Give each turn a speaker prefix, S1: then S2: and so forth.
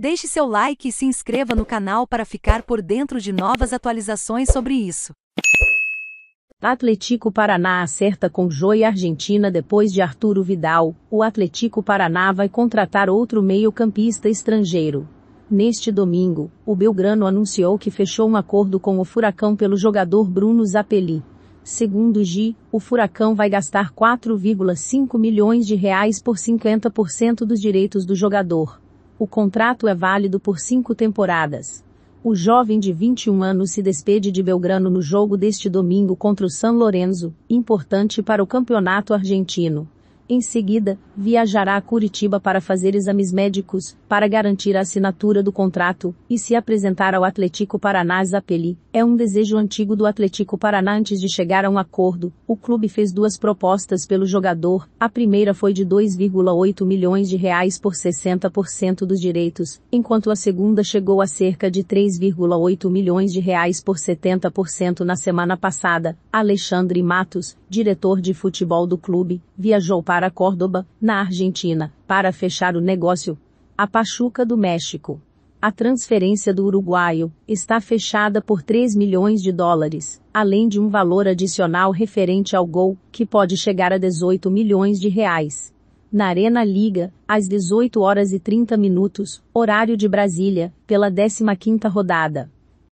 S1: Deixe seu like e se inscreva no canal para ficar por dentro de novas atualizações sobre isso. Atletico Paraná acerta com Joia Argentina depois de Arturo Vidal. O Atletico Paraná vai contratar outro meio-campista estrangeiro. Neste domingo, o Belgrano anunciou que fechou um acordo com o Furacão pelo jogador Bruno Zapelli. Segundo G, o Furacão vai gastar 4,5 milhões de reais por 50% dos direitos do jogador. O contrato é válido por cinco temporadas. O jovem de 21 anos se despede de Belgrano no jogo deste domingo contra o San Lorenzo, importante para o campeonato argentino. Em seguida, viajará a Curitiba para fazer exames médicos, para garantir a assinatura do contrato, e se apresentar ao Atlético Paraná Zapelli. É um desejo antigo do Atlético Paraná antes de chegar a um acordo. O clube fez duas propostas pelo jogador. A primeira foi de 2,8 milhões de reais por 60% dos direitos, enquanto a segunda chegou a cerca de 3,8 milhões de reais por 70% na semana passada. Alexandre Matos, diretor de futebol do clube, viajou para para Córdoba, na Argentina, para fechar o negócio. A Pachuca do México. A transferência do uruguaio está fechada por 3 milhões de dólares, além de um valor adicional referente ao gol, que pode chegar a 18 milhões de reais. Na Arena Liga, às 18 horas e 30 minutos, horário de Brasília, pela 15ª rodada.